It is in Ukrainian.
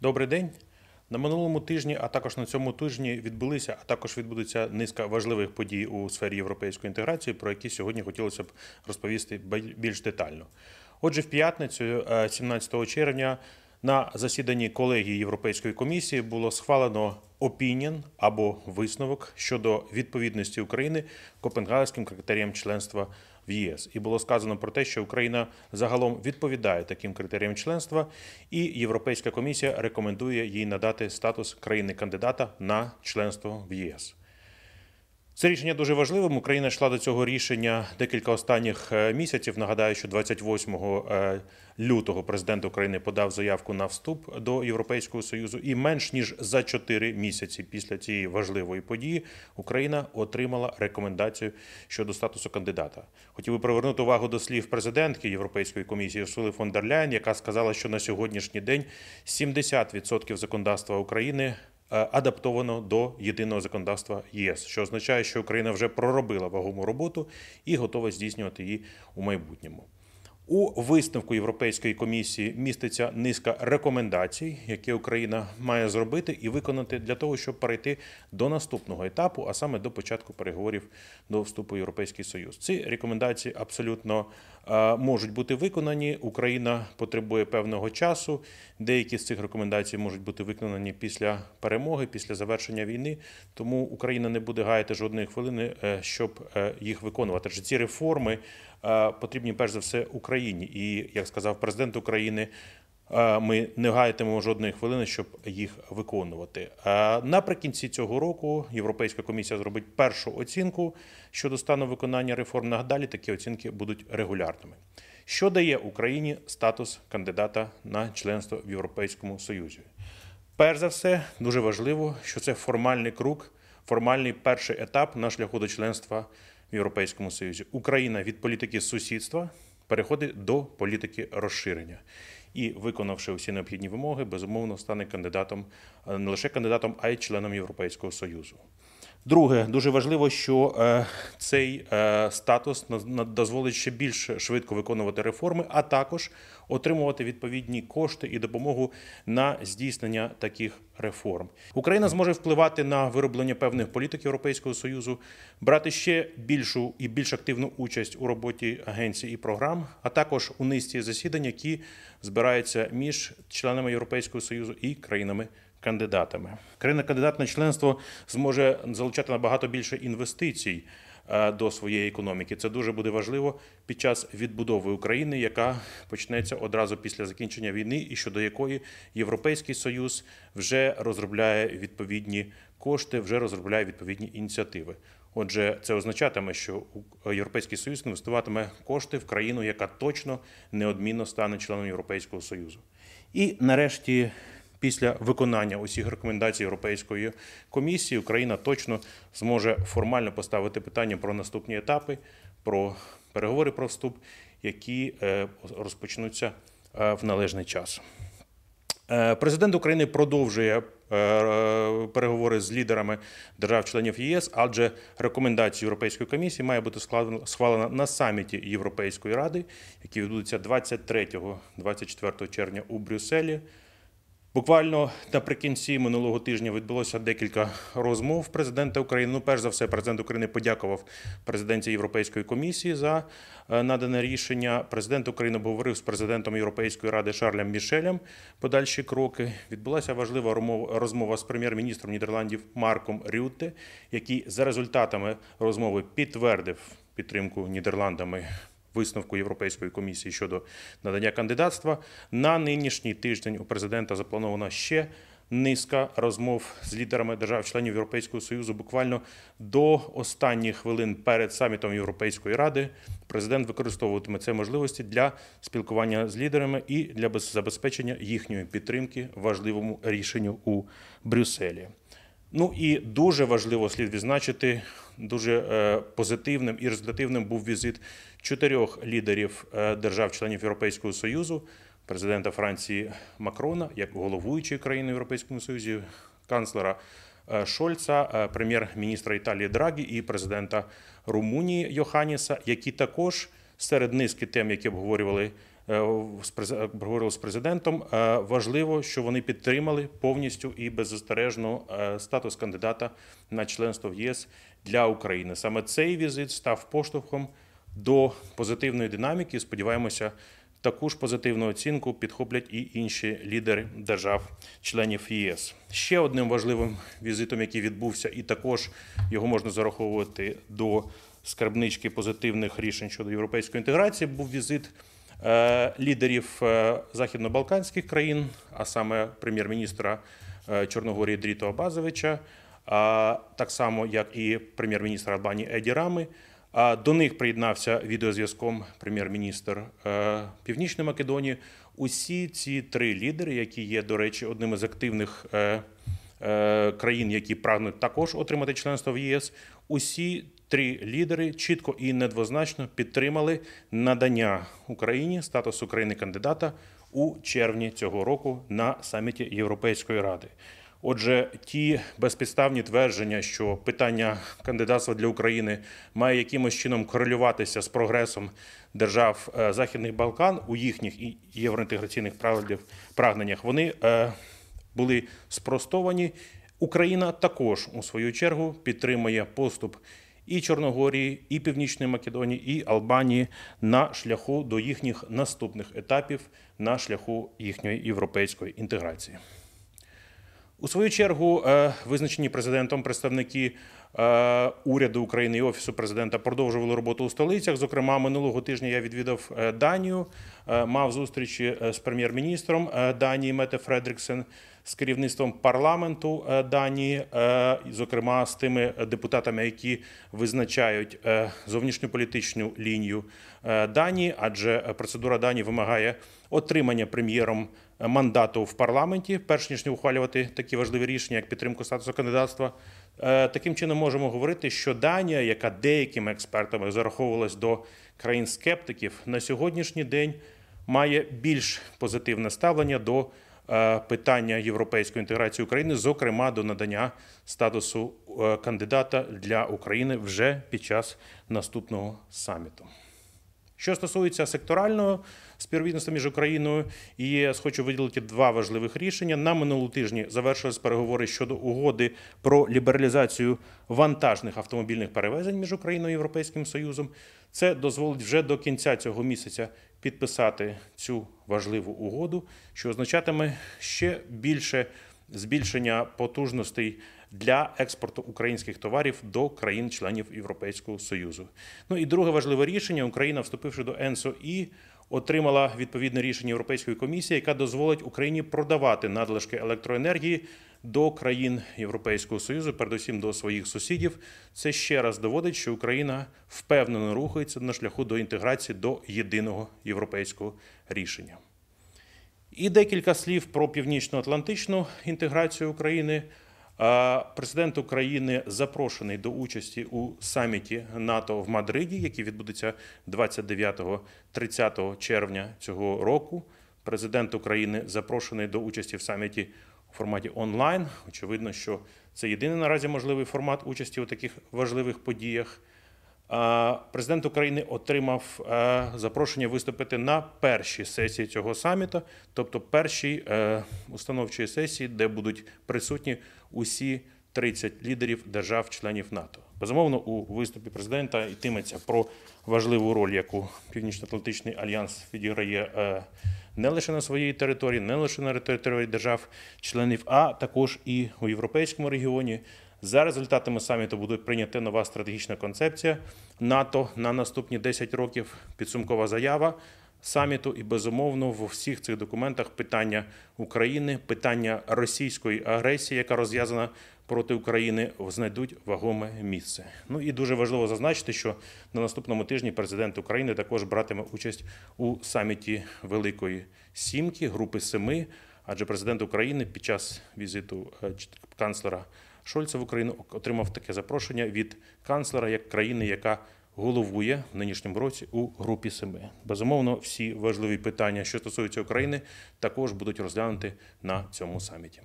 Добрий день. На минулому тижні, а також на цьому тижні відбулися, а також відбудеться низка важливих подій у сфері європейської інтеграції, про які сьогодні хотілося б розповісти більш детально. Отже, в п'ятницю, 17 е, червня, на засіданні колегії Європейської комісії було схвалено опініон або висновок щодо відповідності України Копенгагенським критеріям членства в ЄС, і було сказано про те, що Україна загалом відповідає таким критеріям членства, і Європейська комісія рекомендує їй надати статус країни-кандидата на членство в ЄС. Це рішення дуже важливим. Україна йшла до цього рішення декілька останніх е, місяців. Нагадаю, що 28 е, лютого президент України подав заявку на вступ до Європейського союзу, і менш ніж за 4 місяці після цієї важливої події Україна отримала рекомендацію щодо статусу кандидата. Хотів би привернути увагу до слів президентки Європейської комісії Сули фон дер Ляйн, яка сказала, що на сьогоднішній день 70% законодавства України Е, адаптовано до єдиного законодавства ЄС, що означає, що Україна вже проробила вагому роботу і готова здійснювати її у майбутньому. У висновку Європейської комісії міститься низка рекомендацій, які Україна має зробити і виконати для того, щоб перейти до наступного етапу, а саме до початку переговорів до вступу в Європейський Союз. Ці рекомендації абсолютно Е, можуть бути виконані. Україна потребує певного часу. Деякі з цих рекомендацій можуть бути виконані після перемоги, після завершення війни. Тому Україна не буде гаяти жодної хвилини, е, щоб е, їх виконувати. Ці реформи потрібні перш за все Україні, і як сказав президент України. Е, ми не гаятимемо жодної хвилини, щоб їх виконувати. Е, наприкінці цього року Європейська комісія зробить першу оцінку щодо стану виконання реформ. Нагадалі такі оцінки будуть регулярними. Що дає Україні статус кандидата на членство в Європейському Союзі? Перш за все, дуже важливо, що це формальний крок, формальний перший етап на шляху до членства в Європейському Союзі. Україна від політики сусідства переходить до політики розширення. І, виконавши всі необхідні вимоги, безумовно стане кандидатом е, не лише кандидатом, а й членом Європейського союзу. Друге, дуже важливо, що е, цей е, статус дозволить ще більш швидко виконувати реформи, а також отримувати відповідні кошти і допомогу на здійснення таких реформ. Україна зможе впливати на вироблення певних політик Європейського союзу, брати ще більшу і більш активну участь у роботі агенцій і програм, а також у низці засідань, які збираються між членами Європейського союзу і країнами кандидатами. Країна-кандидат на членство зможе залучати набагато більше інвестицій. Е, до своєї економіки це дуже буде важливо під час відбудови України, яка почнеться одразу після закінчення війни, і щодо якої Європейський Союз вже розробляє відповідні кошти, вже розробляє відповідні ініціативи. Отже, це означатиме, що Європейський Союз інвестуватиме кошти в країну, яка точно неодмінно стане членом Європейського Союзу. І нарешті Після виконання усіх рекомендацій Європейської комісії Україна точно зможе формально поставити питання про наступні етапи, про переговори про вступ, які е, розпочнуться е, в належний час. Е, президент України продовжує переговори з лідерами держав-членів ЄС, адже рекомендації Європейської комісії має бути схвалена на саміті Європейської ради, який відбудеться 23-24 червня у Брюсселі. Буквально наприкінці минулого тижня відбулося декілька розмов президента України. Ну, перш за все, президент України подякував президенті Європейської комісії за е, надане рішення. Президент України обговорив з президентом Європейської ради Шарлем Мішелем подальші кроки. Відбулася важлива розмова з прем'єр-міністром Нідерландів Марком Рютте, який за результатами розмови підтвердив підтримку Нідерландами висновку Європейської комісії щодо надання кандидатства. На нинішній тиждень у президента запланована ще низка розмов з лідерами держав-членів Європейського союзу. Буквально до останніх хвилин перед самітом Європейської ради президент використовуватиме це можливості для спілкування з лідерами і для забезпечення їхньої підтримки важливому рішенню у Брюсселі. Ну і дуже важливо слід відзначити, дуже е, позитивним і результативним був візит чотирьох лідерів е, держав-членів Європейського Союзу, президента Франції Макрона, як головуючої країни Європейському Союзі, канцлера е, Шольца, прем'єр-міністра Італії Драгі і президента Румунії Йоханіса, які також серед низки тем, які обговорювали Е, говорили з президентом. Е, важливо, що вони підтримали повністю і беззастережно е, статус кандидата на членство в ЄС для України. Саме цей візит став поштовхом до позитивної динаміки. Сподіваємося, таку ж позитивну оцінку підхоплять і інші лідери держав-членів ЄС. Ще одним важливим візитом, який відбувся, і також його можна зараховувати до скарбнички позитивних рішень щодо європейської інтеграції, був візит. Е, лідерів е, західно-балканських країн, а саме прем'єр-міністра е, Чорногорії Дріто Абазовича, так само як і прем'єр-міністра Албанії Еді Рами. до них приєднався відеозв'язком прем'єр-міністр Північної Македонії. Усі ці три лідери, які є, до речі, одним із активних. Країн, які прагнуть також отримати членство в ЄС, усі три лідери чітко і недвозначно підтримали надання Україні статусу країни кандидата у червні цього року на саміті Європейської ради. Отже, ті безпідставні твердження, що питання кандидатства для України має якимось чином корелюватися з прогресом держав е, Західних Балкан у їхніх євроінтеграційних прагненнях, вони е, були спростовані. Україна також у свою чергу підтримує поступ і Чорногорії, і Північної Македонії, і Албанії на шляху до їхніх наступних етапів на шляху їхньої європейської інтеграції. У свою чергу, е, визначені президентом представники Е, уряду України і офісу президента продовжували роботу у столицях. Зокрема, минулого тижня я відвідав е, Данію, е, мав зустрічі з прем'єр-міністром Данії Мете Фредріксен. З керівництвом парламенту Данії, зокрема з тими депутатами, які визначають зовнішньополітичну лінію Данії, адже процедура Данії вимагає отримання прем'єром мандату в парламенті, перш ніж не ухвалювати такі важливі рішення, як підтримку статусу кандидатства Е, таким чином можемо говорити, що Данія, яка деякими експертами зараховувалась до країн скептиків, на сьогоднішній день має більш позитивне ставлення до е, питання європейської інтеграції України, зокрема до надання статусу е, кандидата для України вже під час наступного саміту. Що стосується секторального співробітництва між Україною і ЄС, хочу виділити два важливих рішення. На минулому тижні завершились переговори щодо угоди про лібералізацію вантажних автомобільних перевезень між Україною і Європейським Союзом. Це дозволить вже до кінця цього місяця підписати цю важливу угоду, що означатиме ще більше збільшення потужностей для експорту українських товарів до країн-членів Європейського союзу. Ну і друге важливе рішення: Україна, вступивши до ЕНСО і. Отримала відповідне рішення Європейської комісії, яка дозволить Україні продавати надлишки електроенергії до країн Європейського союзу, передусім до своїх сусідів. Це ще раз доводить, що Україна впевнено рухається на шляху до інтеграції до єдиного європейського рішення. І декілька слів про північно-атлантичну інтеграцію України. Президент України запрошений до участі у саміті НАТО в Мадриді, який відбудеться 29-30 червня цього року. Президент України запрошений до участі в саміті у форматі онлайн. Очевидно, що це єдиний наразі можливий формат участі у таких важливих подіях. Президент України отримав е, запрошення виступити на першій сесії цього саміту, тобто першій е, установчої сесії, де будуть присутні усі 30 лідерів держав-членів НАТО. Безумовно, у виступі президента йтиметься про важливу роль, яку Північно-Атлантичний альянс відіграє е, не лише на своїй території, не лише на території держав-членів, а також і у європейському регіоні. За результатами саміту буде прийнята нова стратегічна концепція НАТО на наступні 10 років. Підсумкова заява саміту, і безумовно в всіх цих документах питання України, питання російської агресії, яка розв'язана проти України, знайдуть вагоме місце. Ну і дуже важливо зазначити, що на наступному тижні президент України також братиме участь у саміті Великої Сімки, групи Семи. Адже президент України під час візиту е, канцлера Шольца в Україну отримав таке запрошення від канцлера як країни, яка головує в нинішньому році у групі семи. Безумовно, всі важливі питання, що стосуються України, також будуть розглянуті на цьому саміті.